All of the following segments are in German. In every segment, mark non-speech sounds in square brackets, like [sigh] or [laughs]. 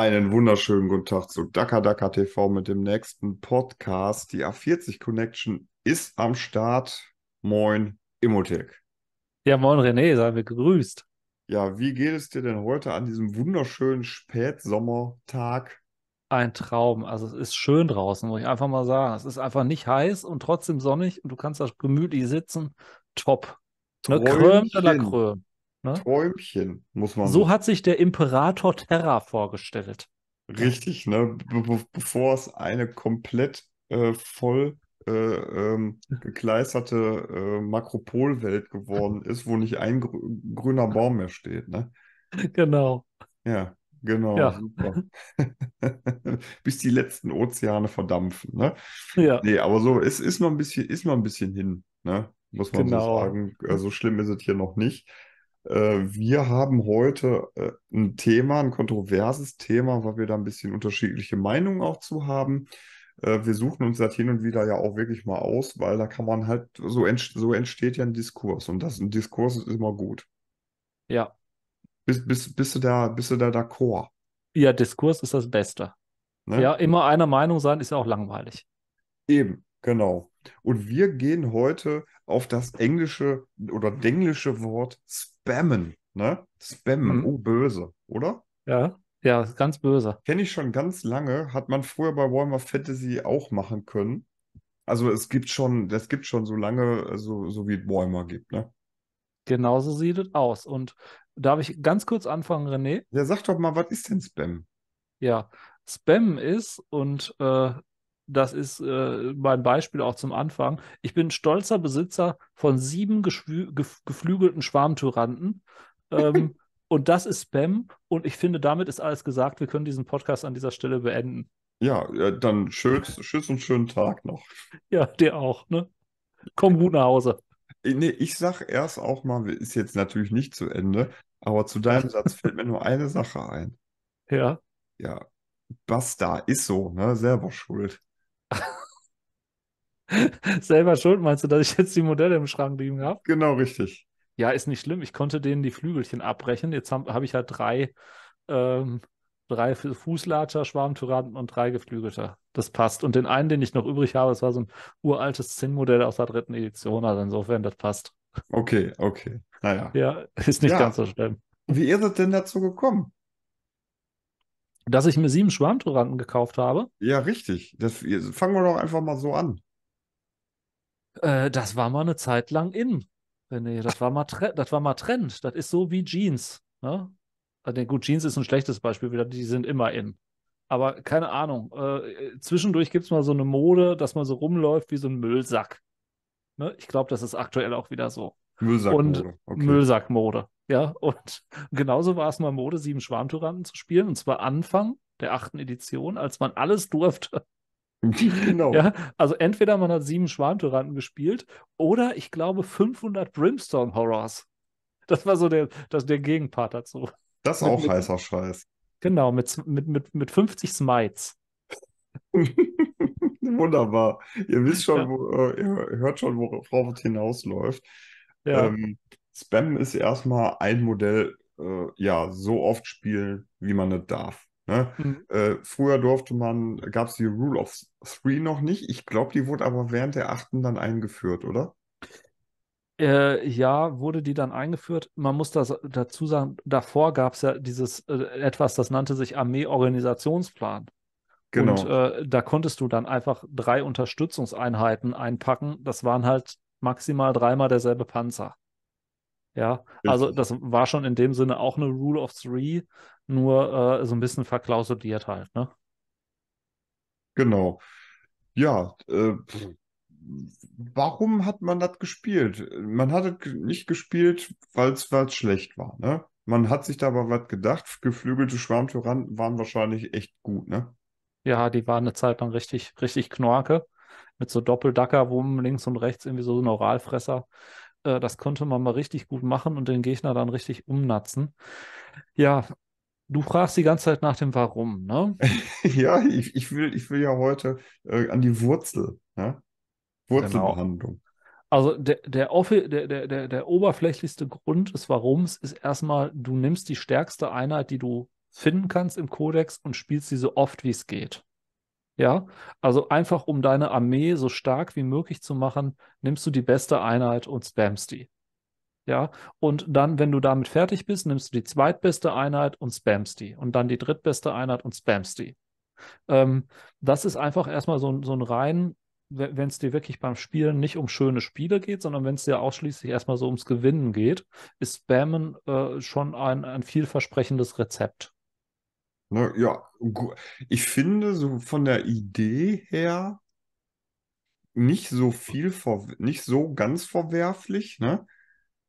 Einen wunderschönen guten Tag zu Daka Daka TV mit dem nächsten Podcast. Die A40 Connection ist am Start. Moin, Immotek. Ja, moin René, seien wir gegrüßt. Ja, wie geht es dir denn heute an diesem wunderschönen Spätsommertag? Ein Traum. Also es ist schön draußen, muss ich einfach mal sagen. Es ist einfach nicht heiß und trotzdem sonnig und du kannst da gemütlich sitzen. Top. Ne, Crème de la Crème. Ne? Träumchen, muss man. So hat sich der Imperator Terra vorgestellt. Richtig, ne? Be bevor es eine komplett äh, voll äh, ähm, gekleisterte äh, Makropolwelt geworden [laughs] ist, wo nicht ein gr grüner Baum mehr steht, ne? Genau. Ja, genau, ja. super. [laughs] Bis die letzten Ozeane verdampfen, ne? Ja. Nee, aber so, es ist noch ein bisschen, ist noch ein bisschen hin, ne? Muss man genau. so sagen. So also schlimm ist es hier noch nicht. Äh, wir haben heute äh, ein Thema, ein kontroverses Thema, weil wir da ein bisschen unterschiedliche Meinungen auch zu haben. Äh, wir suchen uns das hin und wieder ja auch wirklich mal aus, weil da kann man halt, so, ent so entsteht ja ein Diskurs und das, ein Diskurs ist immer gut. Ja. Bist, bist, bist du da, bist du da d'accord? Ja, Diskurs ist das Beste. Ne? Ja, immer einer Meinung sein ist ja auch langweilig. Eben, genau. Und wir gehen heute auf das englische oder denglische Wort Spammen, ne? Spammen, mhm. oh böse, oder? Ja, ja, ganz böse. Kenne ich schon ganz lange, hat man früher bei Warhammer Fantasy auch machen können. Also es gibt schon, das gibt schon so lange, so, so wie es Warhammer gibt, ne? Genauso sieht es aus. Und darf ich ganz kurz anfangen, René? Ja, sag doch mal, was ist denn Spam? Ja, Spam ist, und äh, das ist äh, mein Beispiel auch zum Anfang. Ich bin stolzer Besitzer von sieben geflügelten Schwarmtyranten. Ähm, [laughs] und das ist Spam. Und ich finde, damit ist alles gesagt. Wir können diesen Podcast an dieser Stelle beenden. Ja, dann tschüss, tschüss und schönen Tag noch. [laughs] Ja, dir auch. Ne? Komm gut nach Hause. Äh, nee, ich sag erst auch mal, ist jetzt natürlich nicht zu Ende, aber zu deinem Satz fällt mir nur eine Sache ein. [laughs] Ja. Ja, basta, ist so, ne? Selber schuld. [laughs] Selber schuld meinst du, dass ich jetzt die Modelle im Schrank liegen habe? Genau, richtig. Ja, ist nicht schlimm. Ich konnte denen die Flügelchen abbrechen. Jetzt habe hab ich halt drei, ähm, drei Fußlatscher, Schwarmtyranten und drei Geflügelter. Das passt. Und den einen, den ich noch übrig habe, das war so ein uraltes Zinnmodell aus der dritten Edition. Also insofern, das passt. Okay, okay. Naja. Ja, ist nicht ja. ganz so schlimm. Wie ist es denn dazu gekommen? dass ich mir sieben Schwarmtoranten gekauft habe. Ja, richtig. Das, fangen wir doch einfach mal so an. Äh, das war mal eine Zeit lang in. René, das war mal, das war mal Trend. Das ist so wie Jeans. Ne? Also, gut, Jeans ist ein schlechtes Beispiel, wieder, die sind immer in. Aber keine Ahnung. Äh, zwischendurch gibt es mal so eine Mode, dass man so rumläuft wie so ein Müllsack. Ne? Ich glaube, das ist aktuell auch wieder so. Müllsackmode. okay. Müllsackmode. Ja, und [laughs] genauso war es mal Mode, sieben Schwarmtyrannen zu spielen. Und zwar Anfang der achten Edition, als man alles durfte. [laughs] Genau. Ja, also entweder man hat sieben Schwarmtyrannen gespielt oder ich glaube 500 Brimstone Horrors. Das war so der, das, der Gegenpart dazu. Das ist auch mit, heißer Scheiß. Genau, mit, mit, mit, mit 50 Smites. [laughs] Wunderbar. Ihr wisst schon, ja. wo, äh, ihr hört schon, worauf es hinausläuft. Ja. Ähm, Spam ist erstmal ein Modell, äh, ja, so oft spielen, wie man es darf. Ne? Mhm. Äh, früher durfte man, gab es die Rule of Three noch nicht. Ich glaube, die wurde aber während der achten dann eingeführt, oder? Äh, ja, wurde die dann eingeführt. Man muss das dazu sagen, davor gab es ja dieses äh, etwas, das nannte sich Armee-Organisationsplan. Genau. Und äh, da konntest du dann einfach drei Unterstützungseinheiten einpacken. Das waren halt maximal dreimal derselbe Panzer. Ja, also das war schon in dem Sinne auch eine Rule of Three, nur äh, so ein bisschen verklausuliert halt, ne? Genau. Ja, äh, warum hat man das gespielt? Man hat es nicht gespielt, weil es schlecht war, ne? Man hat sich da aber was gedacht. Geflügelte Schwarmtyranten waren wahrscheinlich echt gut, ne? Ja, die waren eine Zeit lang richtig, richtig knorke. Mit so Doppeldacker links und rechts, irgendwie so ein Oralfresser äh, das konnte man mal richtig gut machen und den Gegner dann richtig umnatzen. Ja, du fragst die ganze Zeit nach dem Warum, ne? [laughs] ja, ich, ich, will, ich will ja heute äh, an die Wurzel, ne? Genau. Wurzelbehandlung. Genau. Also der, der, der, der, der oberflächlichste Grund des Warums ist erstmal, du nimmst die stärkste Einheit, die du finden kannst im Kodex und spielst sie so oft wie es geht. Ja, also einfach um deine Armee so stark wie möglich zu machen, nimmst du die beste Einheit und spammst die. Ja, und dann, wenn du damit fertig bist, nimmst du die zweitbeste Einheit und spammst die. Und dann die drittbeste Einheit und spammst die. Ähm, das ist einfach erstmal so, so ein rein, wenn es dir wirklich beim Spielen nicht um schöne Spiele geht, sondern wenn es dir ausschließlich erstmal so ums Gewinnen geht, ist Spammen äh, schon ein, ein vielversprechendes Rezept. Ne, ja, ich finde so von der Idee her nicht so viel, vor, nicht so ganz verwerflich, ne?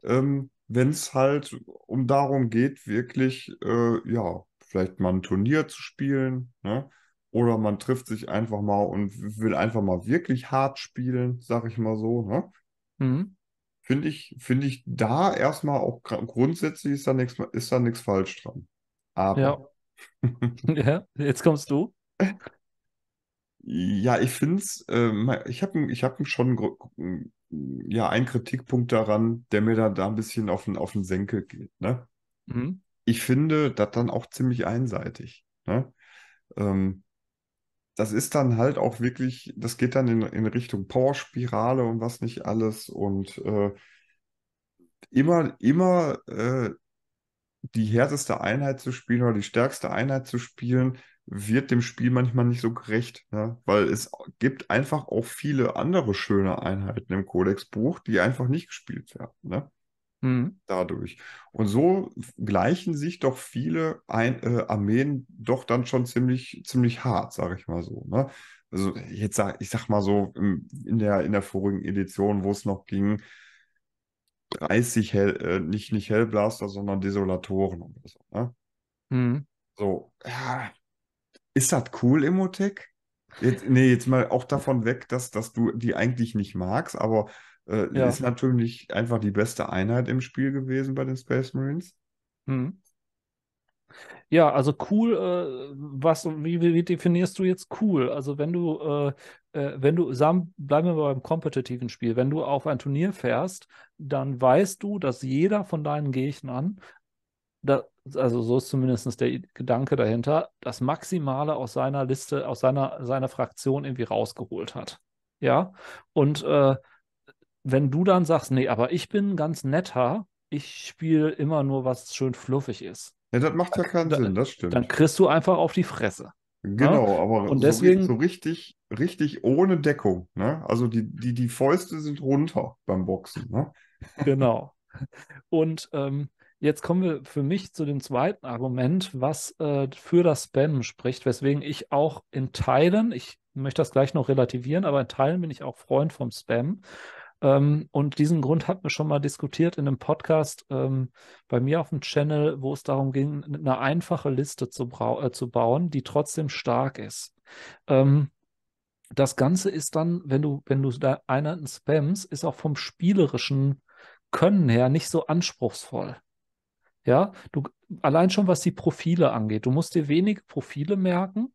Ähm, wenn es halt um darum geht, wirklich, äh, ja, vielleicht mal ein Turnier zu spielen, ne? Oder man trifft sich einfach mal und will einfach mal wirklich hart spielen, sag ich mal so, ne? Mhm. Finde ich, finde ich da erstmal auch grundsätzlich ist da nichts, ist da nichts falsch dran. Aber ja. [laughs] ja, jetzt kommst du. Ja, ich finde es, äh, ich habe ich hab schon ja, einen Kritikpunkt daran, der mir da, da ein bisschen auf den, auf den Senkel geht. Ne? Mhm. Ich finde das dann auch ziemlich einseitig. Ne? Ähm, das ist dann halt auch wirklich, das geht dann in, in Richtung Powerspirale und was nicht alles und äh, immer, immer äh, die härteste Einheit zu spielen oder die stärkste Einheit zu spielen, wird dem Spiel manchmal nicht so gerecht, ne? weil es gibt einfach auch viele andere schöne Einheiten im Codex-Buch, die einfach nicht gespielt werden. Ne? Mhm. Dadurch. Und so gleichen sich doch viele Ein äh, Armeen doch dann schon ziemlich, ziemlich hart, sage ich mal so. Ne? Also jetzt sag ich sag mal so, in der, in der vorigen Edition, wo es noch ging, 30 Hell, äh, nicht, nicht Hellblaster, sondern Desolatoren oder so. Ne? Mhm. So, ja. Ist das cool, Emotic? Jetzt, nee, jetzt mal auch davon weg, dass, dass du die eigentlich nicht magst, aber äh, ja. ist natürlich einfach die beste Einheit im Spiel gewesen bei den Space Marines. Mhm. Ja, also cool, äh, was, wie, wie, definierst du jetzt cool? Also wenn du, äh, äh wenn du, sagen, bleiben wir beim kompetitiven Spiel, wenn du auf ein Turnier fährst, dann weißt du, dass jeder von deinen Gegnern, da, also so ist zumindest der Gedanke dahinter, das Maximale aus seiner Liste, aus seiner, seiner Fraktion irgendwie rausgeholt hat. Ja, und äh, wenn du dann sagst, nee, aber ich bin ganz netter, ich spiele immer nur, was schön fluffig ist ja, das macht ja keinen da, Sinn, das stimmt. Dann kriegst du einfach auf die Fresse. Genau, ne? aber und so, deswegen, so richtig, richtig ohne Deckung. Ne? Also die, die, die Fäuste sind runter beim Boxen. Ne? [laughs] [laughs] Genau. Und ähm, jetzt kommen wir für mich zu dem zweiten Argument, was äh, für das Spam spricht, weswegen ich auch in Teilen, ich möchte das gleich noch relativieren, aber in Teilen bin ich auch Freund vom Spam. Ähm, und diesen Grund hatten wir schon mal diskutiert in einem Podcast ähm, bei mir auf dem Channel, wo es darum ging, eine einfache Liste zu, äh, zu bauen, die trotzdem stark ist. Ähm, das Ganze ist dann, wenn du, wenn du da einen spams, ist auch vom spielerischen Können her nicht so anspruchsvoll. Ja, du, allein schon was die Profile angeht, du musst dir wenig Profile merken.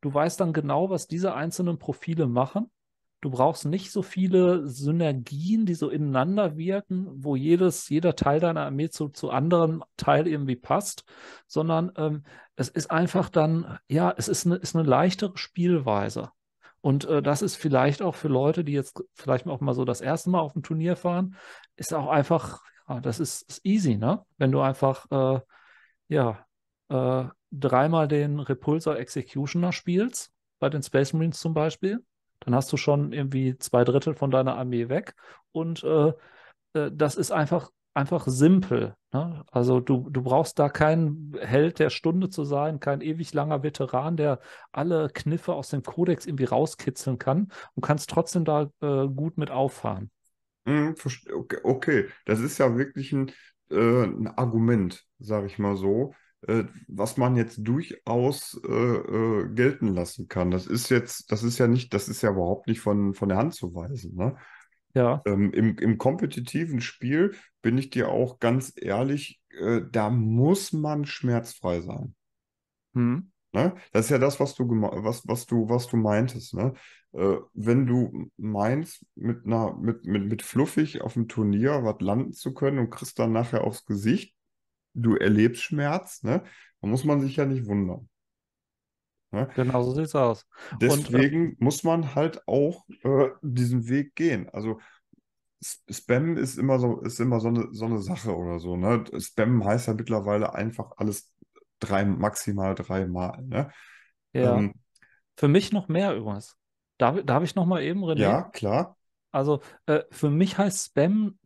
Du weißt dann genau, was diese einzelnen Profile machen Du brauchst nicht so viele Synergien, die so ineinander wirken, wo jedes, jeder Teil deiner Armee zu, zu anderem Teil irgendwie passt, sondern ähm, es ist einfach dann, ja, es ist eine, ist eine leichtere Spielweise. Und äh, das ist vielleicht auch für Leute, die jetzt vielleicht auch mal so das erste Mal auf dem Turnier fahren, ist auch einfach, ja, das ist, ist easy, ne? Wenn du einfach, äh, ja, äh, dreimal den Repulsor Executioner spielst, bei den Space Marines zum Beispiel, dann hast du schon irgendwie zwei Drittel von deiner Armee weg. Und äh, äh das ist einfach, einfach simpel. Ne? Also du, du brauchst da keinen Held der Stunde zu sein, kein ewig langer Veteran, der alle Kniffe aus dem Kodex irgendwie rauskitzeln kann und kannst trotzdem da äh, gut mit auffahren. Mhm, okay, das ist ja wirklich ein, äh, ein Argument, sage ich mal so. Äh, was man jetzt durchaus äh, äh, gelten lassen kann. Das ist jetzt, das ist ja nicht, das ist ja überhaupt nicht von, von der Hand zu weisen. Ne? Ja. Ähm, im, Im kompetitiven Spiel bin ich dir auch ganz ehrlich, äh, da muss man schmerzfrei sein. Hm. Ne? Das ist ja das, was du was, was du, was du meintest. Ne? Äh, wenn du meinst, mit, einer, mit, mit, mit fluffig auf dem Turnier was landen zu können und kriegst dann nachher aufs Gesicht, du erlebst Schmerz, ne? Da muss man sich ja nicht wundern. Ne? Genau so sieht es aus. Äh, Deswegen Und, muss man halt auch äh, diesen Weg gehen. Also Spam ist immer so, ist immer so eine, so eine Sache oder so. Ne? Spam heißt ja mittlerweile einfach alles drei, maximal dreimal. Ne? Ja. Ähm, für mich noch mehr übrigens. Darf, darf ich nochmal eben reden? Ja, klar. Also äh, für mich heißt Spam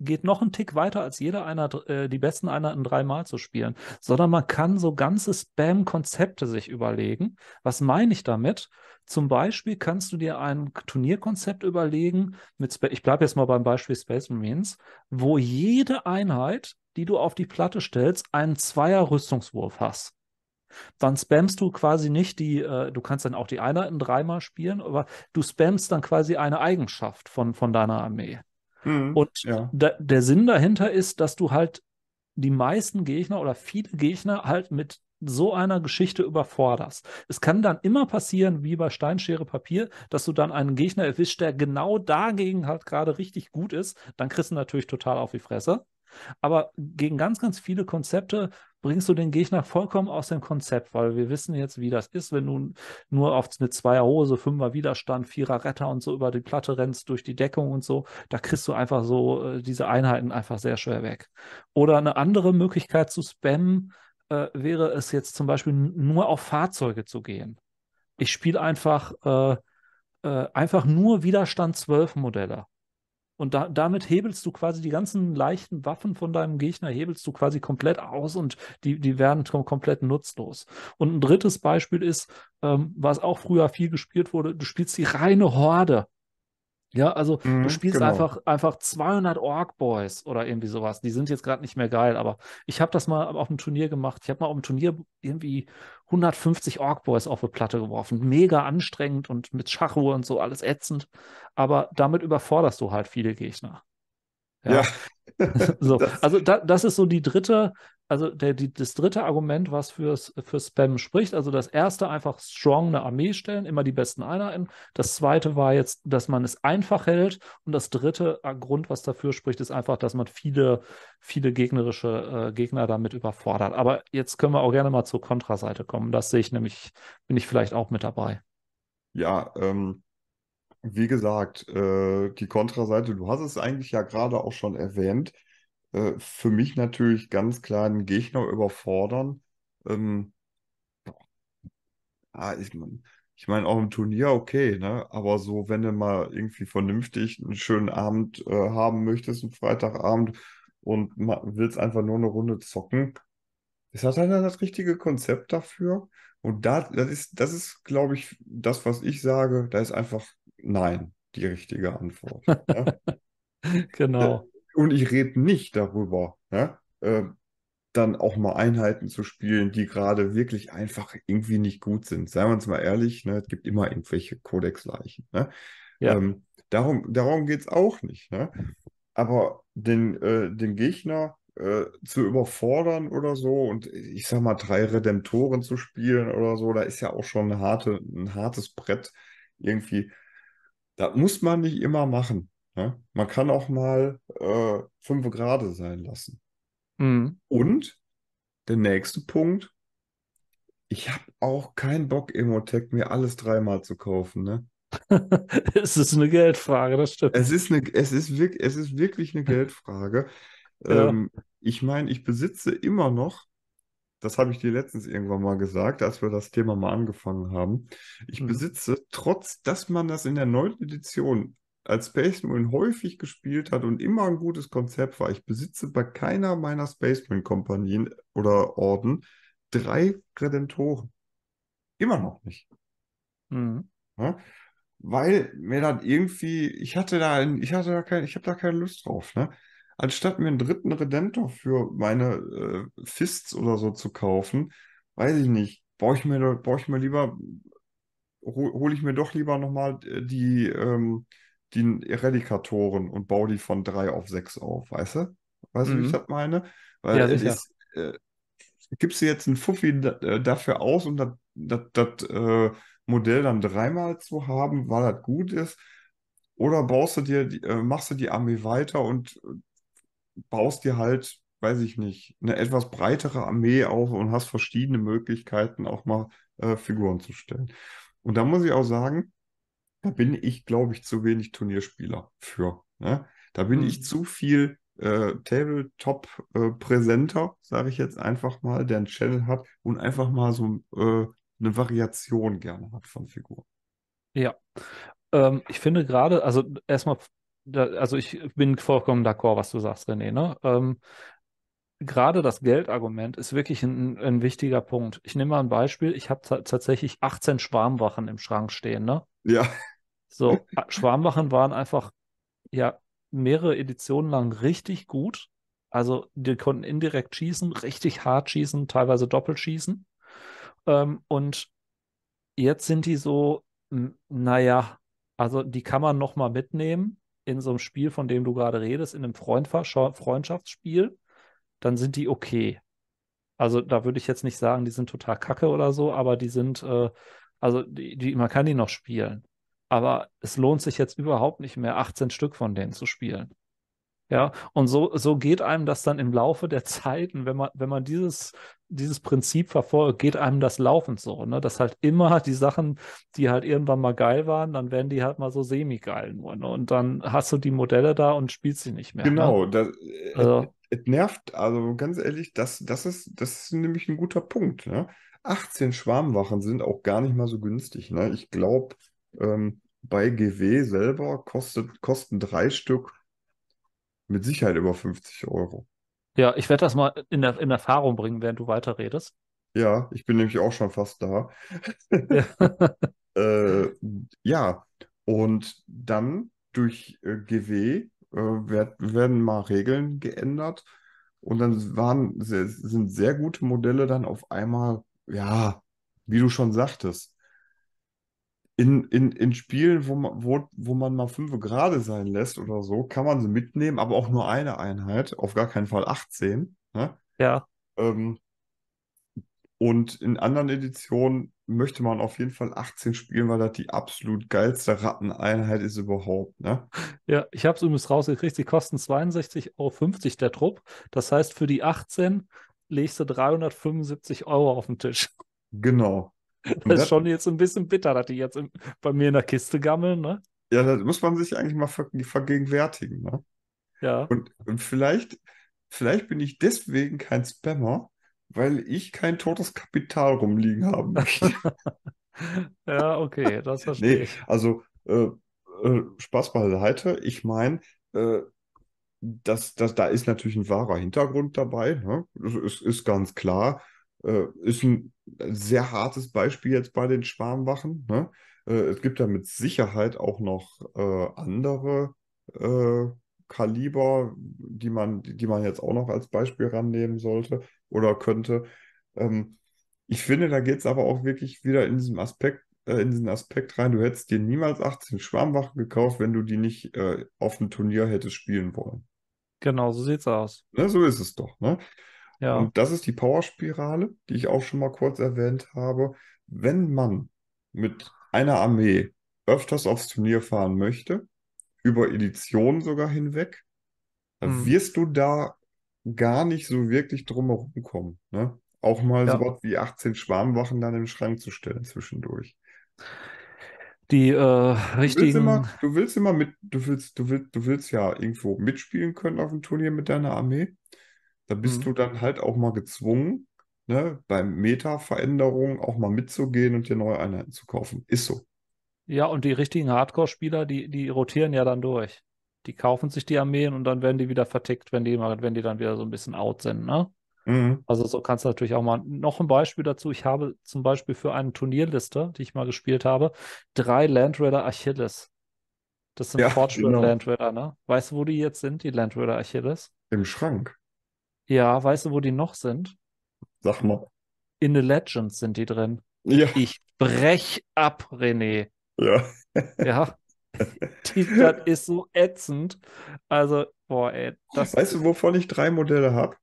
geht noch einen Tick weiter, als jeder einer, äh, die besten Einheiten dreimal zu spielen, sondern man kann so ganze Spam-Konzepte sich überlegen. Was meine ich damit? Zum Beispiel kannst du dir ein Turnierkonzept überlegen, mit Sp ich bleibe jetzt mal beim Beispiel Space Marines, wo jede Einheit, die du auf die Platte stellst, einen Zweier-Rüstungswurf hast dann spammst du quasi nicht die, äh, du kannst dann auch die Einheiten dreimal spielen, aber du spammst dann quasi eine Eigenschaft von, von deiner Armee. Mhm, und ja. da, der Sinn dahinter ist, dass du halt die meisten Gegner oder viele Gegner halt mit so einer Geschichte überforderst. Es kann dann immer passieren, wie bei Steinschere Papier, dass du dann einen Gegner erwischst, der genau dagegen halt gerade richtig gut ist. Dann kriegst du natürlich total auf die Fresse. Aber gegen ganz, ganz viele Konzepte bringst du den Gegner vollkommen aus dem Konzept, weil wir wissen jetzt, wie das ist, wenn du nur auf eine Zweierhose, Fünfer Widerstand, Vierer Retter und so über die Platte rennst, durch die Deckung und so, da kriegst du einfach so äh, diese Einheiten einfach sehr schwer weg. Oder eine andere Möglichkeit zu spammen, äh, wäre es jetzt zum Beispiel nur auf Fahrzeuge zu gehen. Ich spiele einfach, äh, äh einfach nur Widerstand 12 Modelle und da, damit hebelst du quasi die ganzen leichten Waffen von deinem Gegner, hebelst du quasi komplett aus und die, die werden komplett nutzlos. Und ein drittes Beispiel ist, ähm, was auch früher viel gespielt wurde, du spielst die reine Horde. Ja, also mhm, du spielst genau. einfach, einfach 200 Org Boys oder irgendwie sowas. Die sind jetzt gerade nicht mehr geil, aber ich habe das mal auf einem Turnier gemacht. Ich habe mal auf einem Turnier irgendwie 150 Org Boys auf eine Platte geworfen. Mega anstrengend und mit Schachuhr und so alles ätzend. Aber damit überforderst du halt viele Gegner. Ja. ja. [laughs] so. [laughs] Also da, das ist so die dritte also der, die, das dritte Argument, was fürs, für Spam spricht, also das erste einfach strong eine Armee stellen, immer die besten Einheiten. Das zweite war jetzt, dass man es einfach hält. Und das dritte äh, Grund, was dafür spricht, ist einfach, dass man viele, viele gegnerische äh, Gegner damit überfordert. Aber jetzt können wir auch gerne mal zur Kontraseite kommen. Das sehe ich nämlich, bin ich vielleicht auch mit dabei. Ja, ähm, wie gesagt, äh, die Kontraseite, du hast es eigentlich ja gerade auch schon erwähnt äh, für mich natürlich ganz klar den Gegner überfordern. Ähm, ah, ich meine, ich mein, auch im Turnier okay, ne? aber so, wenn du mal irgendwie vernünftig einen schönen Abend äh, haben möchtest, einen Freitagabend und willst einfach nur eine Runde zocken, ist das halt dann das richtige Konzept dafür? Und da, das ist, das ist, glaube ich, das, was ich sage, da ist einfach nein die richtige Antwort. ja. Ne? [laughs] genau und ich rede nicht darüber, ne? äh, dann auch mal Einheiten zu spielen, die gerade wirklich einfach irgendwie nicht gut sind. Seien wir uns mal ehrlich, ne? es gibt immer irgendwelche Kodexleichen. Ne? Ja. Ähm, darum darum geht es auch nicht. Ne? Aber den, äh, den Gegner äh, zu überfordern oder so und ich sag mal, drei Redemptoren zu spielen oder so, da ist ja auch schon eine harte, ein hartes Brett irgendwie. Das muss man nicht immer machen. Ja? Ne? Man kann auch mal äh, fünf Grad sein lassen. Mhm. Und der nächste Punkt, ich habe auch keinen Bock, Emotech mir alles dreimal zu kaufen. Ne? [laughs] es ist eine Geldfrage, das stimmt. Es ist, eine, es ist, wirklich, es ist wirklich eine Geldfrage. [laughs] ja. ähm, ich meine, ich besitze immer noch, das habe ich dir letztens irgendwann mal gesagt, als wir das Thema mal angefangen haben, ich mhm. besitze, trotz dass man das in der neuen Edition als Space Marine häufig gespielt hat und immer ein gutes Konzept war. Ich besitze bei keiner meiner Space Marine Kompanien oder Orden drei Redentoren. Immer noch nicht. Mhm. Ja? Weil mir dann irgendwie, ich hatte da, ich hatte da keine, ich habe da keine Lust drauf, ne? Anstatt mir einen dritten Redentor für meine äh, Fists oder so zu kaufen, weiß ich nicht, brauche ich mir, ich mir lieber, hole hol ich mir doch lieber nochmal äh, die, ähm, die Eradikatoren und baue die von drei auf sechs auf, weißt du? Weißt du, wie ich mhm. das meine? Weil ja, es ist, äh, gibst du jetzt einen Fuffi äh, dafür aus, um das, äh, Modell dann dreimal zu haben, weil das gut ist? Oder baust du dir, die, äh, machst du die Armee weiter und äh, baust dir halt, weiß ich nicht, eine etwas breitere Armee auf und hast verschiedene Möglichkeiten, auch mal äh, Figuren zu stellen. Und da muss ich auch sagen, da bin ich, glaube ich, zu wenig Turnierspieler für. Ne? Da bin mhm. ich zu viel äh, Tabletop-Präsenter, äh, sage ich jetzt einfach mal, der einen Channel hat und einfach mal so äh, eine Variation gerne hat von Figuren. Ja, ähm, ich finde gerade, also erstmal, also ich bin vollkommen d'accord, was du sagst, René. Ne? Ähm, gerade das Geldargument ist wirklich ein, ein, wichtiger Punkt. Ich nehme mal ein Beispiel. Ich habe tatsächlich 18 Schwarmwachen im Schrank stehen, ne? Ja. So, [laughs] Schwarmwachen waren einfach ja mehrere Editionen lang richtig gut. Also die konnten indirekt schießen, richtig hart schießen, teilweise doppelt schießen. Ähm, und jetzt sind die so, naja, also die kann man nochmal mitnehmen in so einem Spiel, von dem du gerade redest, in einem Freundschaftsspiel dann sind die okay. Also da würde ich jetzt nicht sagen, die sind total kacke oder so, aber die sind, äh, also die, die, man kann die noch spielen. Aber es lohnt sich jetzt überhaupt nicht mehr, 18 Stück von denen zu spielen. Ja, und so, so geht einem das dann im Laufe der Zeiten, wenn man, wenn man dieses, dieses Prinzip verfolgt, geht einem das laufend so, ne? Dass halt immer die Sachen, die halt irgendwann mal geil waren, dann werden die halt mal so semi-geil nur, ne? Und dann hast du die Modelle da und spielst sie nicht mehr. Ne? Genau, ne? das, äh, also, es, es nervt, also ganz ehrlich, das, das ist, das ist nämlich ein guter Punkt, ne? 18 Schwarmwachen sind auch gar nicht mal so günstig, ne? Ich glaube, ähm, bei GW selber kostet, kosten drei Stück mit Sicherheit über 50 Euro. Ja, ich werde das mal in, in, Erfahrung bringen, während du weiterredest. Ja, ich bin nämlich auch schon fast da. ja, [laughs] äh, ja. und dann durch äh, GW äh, werd, werden mal Regeln geändert. Und dann waren, sind sehr gute Modelle dann auf einmal, ja, wie du schon sagtest, in, in, in Spielen, wo man, wo, wo man mal fünf gerade sein lässt oder so, kann man sie mitnehmen, aber auch nur eine Einheit, auf gar keinen Fall 18. Ne? Ja. Ähm, und in anderen Editionen möchte man auf jeden Fall 18 spielen, weil das die absolut geilste Ratteneinheit ist überhaupt. Ne? Ja, ich habe es übrigens rausgekriegt, die kosten 62,50 Euro der Trupp. Das heißt, für die 18 legst du 375 Euro auf den Tisch. Genau. [laughs] Das, ist schon jetzt ein bisschen bitter, dass die jetzt bei mir in der Kiste gammeln, ne? Ja, da muss man sich eigentlich mal vergegenwärtigen, ne? Ja. Und, und vielleicht, vielleicht bin ich deswegen kein Spammer, weil ich kein totes Kapital rumliegen haben [laughs] möchte. ja, okay, das [laughs] verstehe nee, ich. Also, äh, äh, Spaß beiseite. Ich meine, äh, das, das, da ist natürlich ein wahrer Hintergrund dabei. Ne? Das ist, ist ganz klar. Äh, ist ein sehr hartes Beispiel jetzt bei den Schwarmwachen. Ne? Äh, es gibt da mit Sicherheit auch noch äh, andere äh, Kaliber, die man, die man jetzt auch noch als Beispiel rannehmen sollte oder könnte. Ähm, ich finde, da geht es aber auch wirklich wieder in diesem Aspekt, äh, in diesen Aspekt rein. Du hättest dir niemals 18 Schwarmwachen gekauft, wenn du die nicht äh, auf dem Turnier hättest spielen wollen. Genau, so sieht's aus. Ne, so ist es doch. Ne? Ja. Und das ist die Powerspirale, die ich auch schon mal kurz erwähnt habe. Wenn man mit einer Armee öfters aufs Turnier fahren möchte, über Editionen sogar hinweg, dann hm. wirst du da gar nicht so wirklich drumherum kommen. Ne? Auch mal ja. so was wie 18 Schwarmwachen dann im Schrank zu stellen zwischendurch. Die äh, richtigen. Du willst, immer, du willst immer mit, du willst, du willst, du willst ja irgendwo mitspielen können auf dem Turnier mit deiner Armee. Da bist mhm. du dann halt auch mal gezwungen, ne, bei Meta-Veränderungen auch mal mitzugehen und dir neue Einheiten zu kaufen. Ist so. Ja, und die richtigen Hardcore-Spieler, die, die rotieren ja dann durch. Die kaufen sich die Armeen und dann werden die wieder vertickt, wenn die, wenn die dann wieder so ein bisschen out sind, ne? Mhm. Also so kannst du natürlich auch mal. Noch ein Beispiel dazu. Ich habe zum Beispiel für eine Turnierliste, die ich mal gespielt habe, drei Land Raider Achilles. Das sind ja, Fortschritt genau. Land Raider, ne? Weißt du, wo die jetzt sind, die Land Raider Achilles? Im Schrank. Ja, weißt du, wo die noch sind? Sag mal. In The Legends sind die drin. Ja. Ich brech ab, René. Ja. ja. [laughs] Die, das ist so ätzend. Also, boah, ey. weißt du, wovon ich drei Modelle habe?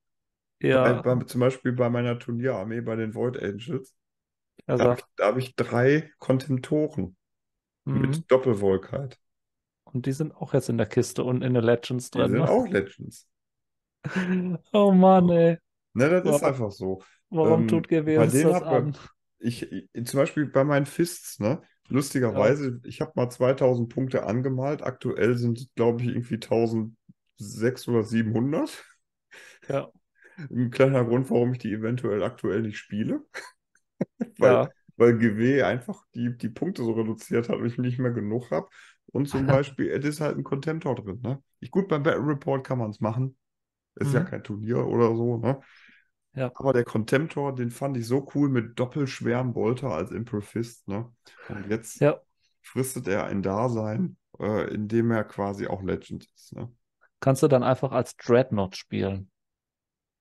Ja. Bei, bei, zum Beispiel bei meiner Turnierarmee, bei den Void Angels. Ja, da habe ich, hab ich, drei Kontemptoren mhm. mit Doppelwolkheit. Und die sind auch jetzt in der Kiste und in The Legends drin. Die sind ne? auch Legends. [laughs] Oh Mann, ey. Ne, das Warum? ist einfach so. Warum ähm, tut GW uns das an? Ich, ich, äh, zum Beispiel bei meinen Fists, ne? Lustigerweise, ja. ich habe mal 2000 Punkte angemalt. Aktuell sind, glaube ich, irgendwie 1600 oder 700. Ja. [laughs] Ein kleiner Grund, warum ich die eventuell aktuell nicht spiele. [laughs] weil, ja. weil GW einfach die, die Punkte so reduziert hat und ich nicht mehr genug habe. Und zum Beispiel, es ist halt ein Contemptor drin. Ne? Ich, gut, beim Battle Report kann man es machen. Ist mhm. ja kein Turnier oder so, ne? Ja. Aber der Contemptor, den fand ich so cool mit doppelschwerem Bolter als Impel ne? Und jetzt ja. fristet er ein Dasein, äh, dem er quasi auch Legend ist, ne? Kannst du dann einfach als Dreadnought spielen.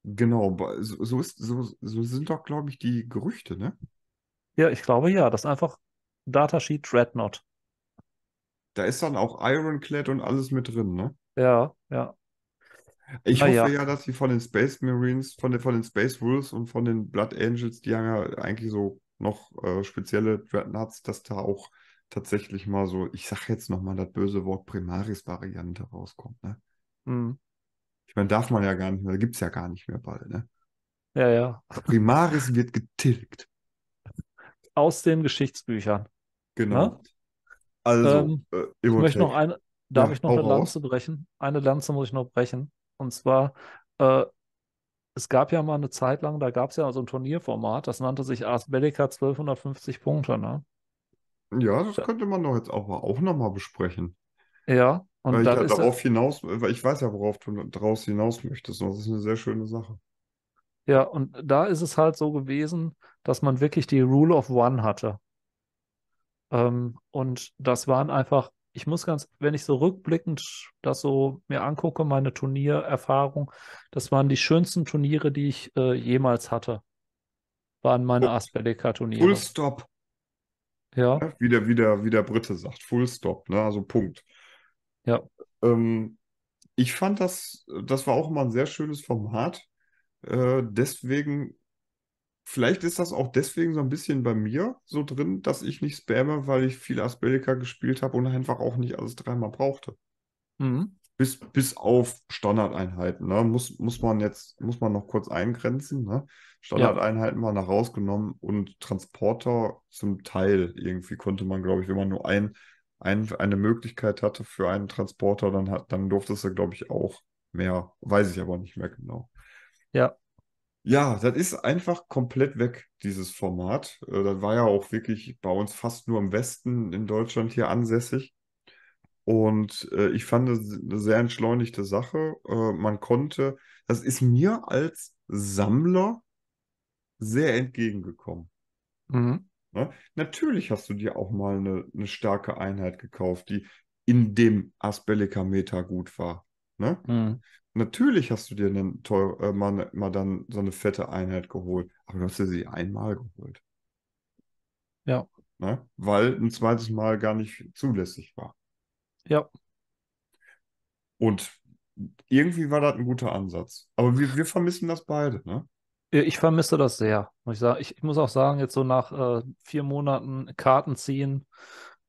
Genau, so, ist, so, so sind doch, glaube ich, die Gerüchte, ne? Ja, ich glaube ja. Das ist einfach Datasheet Dreadnought. Da ist dann auch Ironclad und alles mit drin, ne? Ja, ja. Ich ah, hoffe ja. ja. dass sie von den Space Marines, von den, von den Space Wolves und von den Blood Angels, die haben ja eigentlich so noch äh, spezielle Dreadnoughts, dass da auch tatsächlich mal so, ich sag jetzt nochmal das böse Wort Primaris-Variante rauskommt. Ne? Mhm. Ich meine, darf man ja gar nicht mehr, da gibt es ja gar nicht mehr bald. Ne? Ja, ja. Primaris wird getilgt. Aus den Geschichtsbüchern. Genau. Ne? Also, ähm, äh, ich möchte noch eine, darf ja, ich noch eine Lanze brechen? Eine Lanze muss ich noch brechen. Und zwar, äh, es gab ja mal eine Zeit lang, da gab es ja so ein Turnierformat, das nannte sich Ars Bellica 1250 Punkte, ne? Ja, das könnte man doch jetzt aber auch nochmal besprechen. Ja, und weil ich halt darauf hinaus, weil ich weiß ja, worauf du draus hinaus möchtest. Und das ist eine sehr schöne Sache. Ja, und da ist es halt so gewesen, dass man wirklich die Rule of One hatte. Ähm, und das waren einfach ich muss ganz, wenn ich so rückblickend das so mir angucke, meine Turniererfahrung, das waren die schönsten Turniere, die ich äh, jemals hatte. Waren meine oh, Asperlika-Turniere. Full Stop. Ja. ja. Wie der, wie, der, wie der Brite sagt, Full Stop, ne? also Punkt. Ja. Ähm, ich fand das, das war auch immer ein sehr schönes Format. Äh, deswegen vielleicht ist das auch deswegen so ein bisschen bei mir so drin, dass ich nicht spamme, weil ich viel Aspelica gespielt habe und einfach auch nicht alles dreimal brauchte. Mhm. Bis, bis auf Standardeinheiten, ne? Muss, muss man jetzt, muss man noch kurz eingrenzen, ne? Standardeinheiten ja. waren noch rausgenommen und Transporter zum Teil irgendwie konnte man, glaube ich, wenn man nur ein, ein, eine Möglichkeit hatte für einen Transporter, dann hat, dann durfte es ja, glaube ich, auch mehr, weiß ich aber nicht mehr genau. Ja, ja, das ist einfach komplett weg, dieses Format. Äh, das war ja auch wirklich bei uns fast nur im Westen in Deutschland hier ansässig. Und äh, ich fand es eine sehr entschleunigte Sache. Äh, man konnte, das ist mir als Sammler sehr entgegengekommen. Mhm. Ja, ne? natürlich hast du dir auch mal eine, eine starke Einheit gekauft, die in dem aspelika meta gut war. Ne? Mhm. Natürlich hast du dir dann teuer, äh, mal, ne, mal dann so eine fette Einheit geholt, aber du hast dir sie einmal geholt. Ja. Ne? Weil ein zweites Mal gar nicht zulässig war. Ja. Und irgendwie war das ein guter Ansatz. Aber wir, wir vermissen das beide, ne? Ich vermisse das sehr, ich sagen. Ich, ich muss auch sagen, jetzt so nach äh, vier Monaten Karten ziehen,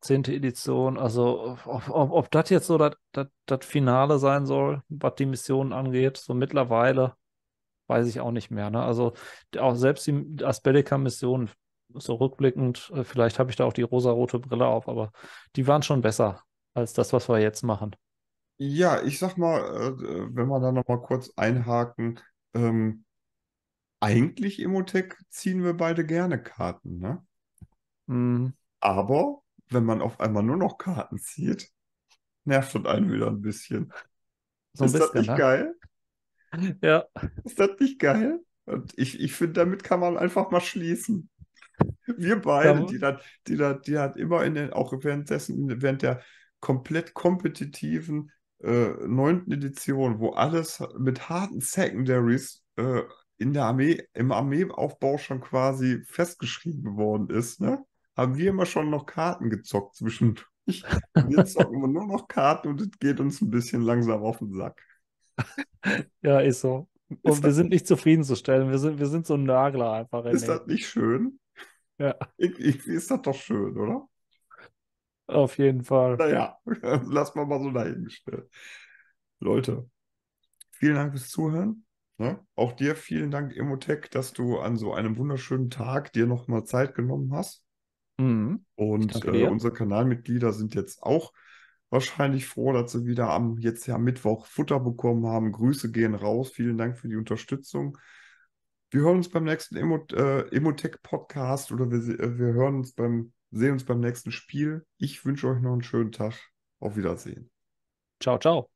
zehnte Edition. Also ob, ob, ob das jetzt so das Finale sein soll, was die Missionen angeht, so mittlerweile weiß ich auch nicht mehr. Ne? Also auch selbst die asbellica missionen so rückblickend, äh, vielleicht habe ich da auch die rosarote Brille auf, aber die waren schon besser als das, was wir jetzt machen. Ja, ich sag mal, äh, wenn wir da nochmal kurz einhaken, ähm, eigentlich Emotech ziehen wir beide gerne Karten, ne? Mhm. Aber wenn man auf einmal nur noch Karten zieht, nervt das einen wieder ein bisschen. So ein ist bisschen, das nicht ne? geil? Ja. Ist das nicht geil? Und ich, ich finde, damit kann man einfach mal schließen. Wir beide, ja. die dann, die dann, die dann immer in den, auch währenddessen, während der komplett kompetitiven äh, neunten äh, Edition, wo alles mit harten Secondaries äh, in der Armee, im Armeeaufbau schon quasi festgeschrieben worden ist, ne? haben wir immer schon noch Karten gezockt zwischendurch. Wir zocken immer nur noch Karten und es geht uns ein bisschen langsam auf den Sack. Ja, ist so. Und ist wir sind nicht zufriedenzustellen. Wir sind, wir sind so ein Nagler einfach. Ist das nicht schön? Ja. Ich, ich, ist das doch schön, oder? Auf jeden Fall. Naja, [laughs] lass mal mal so dahingestellt. Leute, vielen Dank fürs Zuhören. Ne? Auch dir vielen Dank, Emotech, dass du an so einem wunderschönen Tag dir nochmal Zeit genommen hast. Mhm. Und äh, unsere Kanalmitglieder sind jetzt auch wahrscheinlich froh, dass sie wieder am jetzt ja Mittwoch Futter bekommen haben. Grüße gehen raus. Vielen Dank für die Unterstützung. Wir hören uns beim nächsten Emotech äh, Podcast oder wir, äh, wir hören uns beim, sehen uns beim nächsten Spiel. Ich wünsche euch noch einen schönen Tag. Auf Wiedersehen. Ciao, ciao.